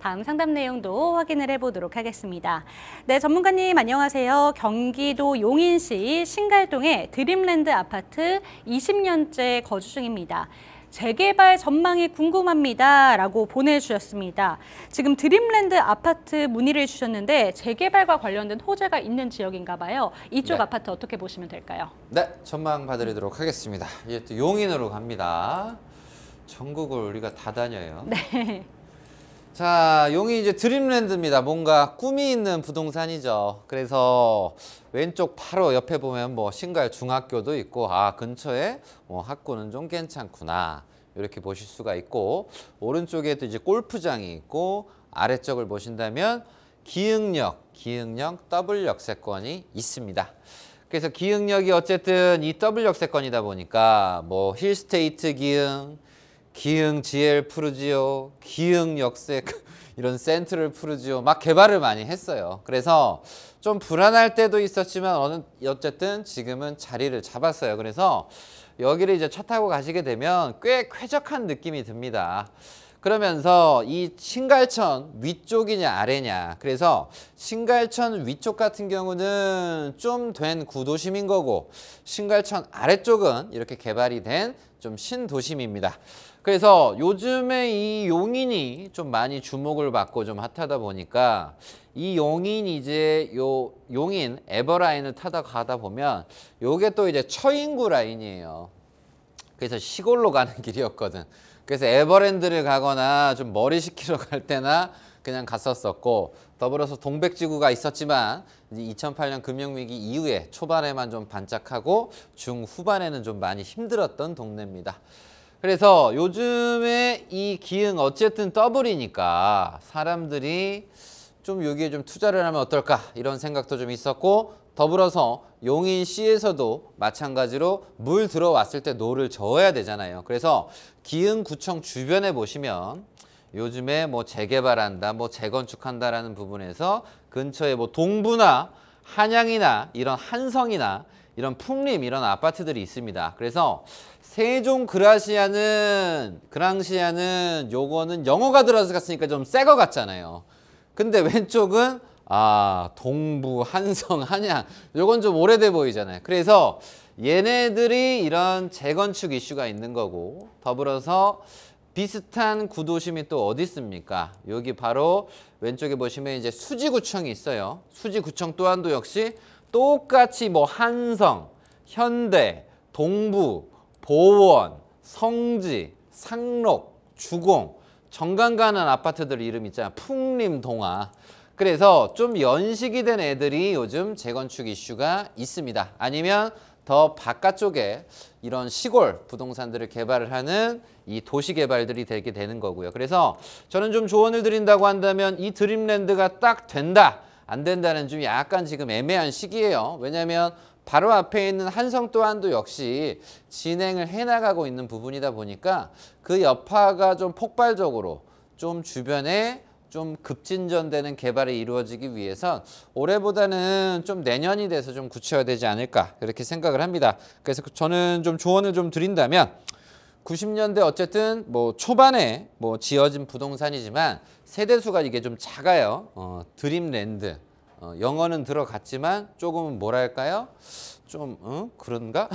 다음 상담 내용도 확인을 해보도록 하겠습니다. 네, 전문가님 안녕하세요. 경기도 용인시 신갈동의 드림랜드 아파트 20년째 거주 중입니다. 재개발 전망이 궁금합니다. 라고 보내주셨습니다. 지금 드림랜드 아파트 문의를 주셨는데 재개발과 관련된 호재가 있는 지역인가 봐요. 이쪽 네. 아파트 어떻게 보시면 될까요? 네, 전망 봐드리도록 하겠습니다. 이제 또 용인으로 갑니다. 전국을 우리가 다 다녀요. 네. 자, 용이 이제 드림랜드입니다. 뭔가 꿈이 있는 부동산이죠. 그래서 왼쪽 바로 옆에 보면 뭐 신갈 중학교도 있고 아 근처에 뭐학군는좀 괜찮구나 이렇게 보실 수가 있고 오른쪽에 도 이제 골프장이 있고 아래쪽을 보신다면 기흥역, 기흥역 더블 역세권이 있습니다. 그래서 기흥역이 어쨌든 이 더블 역세권이다 보니까 뭐 힐스테이트 기흥 기흥, GL 푸르지오, 기흥 역세 이런 센트럴 푸르지오 막 개발을 많이 했어요. 그래서 좀 불안할 때도 있었지만 어느 어쨌든 지금은 자리를 잡았어요. 그래서 여기를 이제 차 타고 가시게 되면 꽤 쾌적한 느낌이 듭니다. 그러면서 이 신갈천 위쪽이냐 아래냐 그래서 신갈천 위쪽 같은 경우는 좀 된 구도심인 거고 신갈천 아래쪽은 이렇게 개발이 된 좀 신도심입니다. 그래서 요즘에 이 용인이 좀 많이 주목을 받고 좀 핫하다 보니까 이 용인 이제 요 용인 에버라인을 타다 가다 보면 요게 또 이제 처인구 라인이에요. 그래서 시골로 가는 길이었거든. 그래서 에버랜드를 가거나 좀 머리 식히러 갈 때나 그냥 갔었었고 더불어서 동백지구가 있었지만 2008년 금융위기 이후에 초반에만 좀 반짝하고 중후반에는 좀 많이 힘들었던 동네입니다. 그래서 요즘에 이 기흥 어쨌든 더블이니까 사람들이 좀 여기에 좀 투자를 하면 어떨까 이런 생각도 좀 있었고 더불어서 용인시에서도 마찬가지로 물 들어왔을 때 노를 저어야 되잖아요. 그래서 기흥구청 주변에 보시면 요즘에 뭐 재개발한다, 뭐 재건축한다라는 부분에서 근처에 뭐 동부나 한양이나 이런 한성이나 이런 풍림 이런 아파트들이 있습니다. 그래서 세종 그라시아는 그랑시아는 요거는 영어가 들어갔으니까 좀 새 거 같잖아요. 근데 왼쪽은 아 동부 한성 한양 요건 좀 오래돼 보이잖아요 그래서 얘네들이 이런 재건축 이슈가 있는 거고 더불어서 비슷한 구도심이 또 어디 있습니까 여기 바로 왼쪽에 보시면 이제 수지구청이 있어요 수지구청 또한도 역시 똑같이 뭐 한성 현대 동부 보원 성지 상록 주공 정강가는 아파트들 이름 있잖아. 풍림동화 그래서 좀 연식이 된 애들이 요즘 재건축 이슈가 있습니다. 아니면 더 바깥쪽에 이런 시골 부동산들을 개발을 하는 이 도시 개발들이 되게 되는 거고요. 그래서 저는 좀 조언을 드린다고 한다면 이 드림랜드가 딱 된다. 안 된다는 좀 약간 지금 애매한 시기예요. 왜냐하면 바로 앞에 있는 한성 또한도 역시 진행을 해나가고 있는 부분이다 보니까 그 여파가 좀 폭발적으로 좀 주변에 좀 급진전되는 개발이 이루어지기 위해서 올해보다는 좀 내년이 돼서 좀 구체화되지 않을까 이렇게 생각을 합니다. 그래서 저는 좀 조언을 좀 드린다면 90년대 어쨌든 뭐 초반에 뭐 지어진 부동산이지만 세대수가 이게 좀 작아요. 어, 드림랜드 어, 영어는 들어갔지만 조금은 뭐랄까요? 좀 응? 그런가?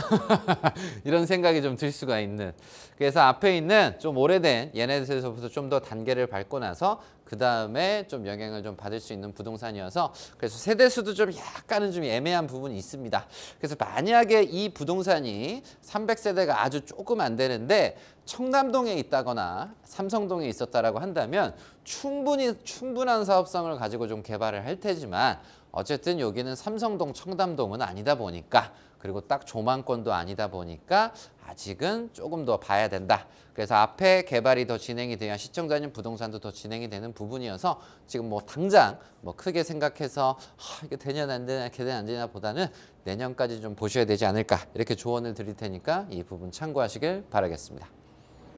이런 생각이 좀 들 수가 있는 그래서 앞에 있는 좀 오래된 얘네들에서부터 좀 더 단계를 밟고 나서 그 다음에 좀 영향을 좀 받을 수 있는 부동산이어서 그래서 세대수도 좀 약간은 좀 애매한 부분이 있습니다 그래서 만약에 이 부동산이 300세대가 아주 조금 안 되는데 청담동에 있다거나 삼성동에 있었다라고 한다면 충분히 충분한 사업성을 가지고 좀 개발을 할 테지만 어쨌든 여기는 삼성동 청담동은 아니다 보니까 그리고 딱 조망권도 아니다 보니까 아직은 조금 더 봐야 된다. 그래서 앞에 개발이 더 진행이 돼야 시청자님 부동산도 더 진행이 되는 부분이어서 지금 뭐 당장 뭐 크게 생각해서 아, 이게 되냐 안 되냐 개되냐 안 되냐 보다는 내년까지 좀 보셔야 되지 않을까 이렇게 조언을 드릴 테니까 이 부분 참고하시길 바라겠습니다.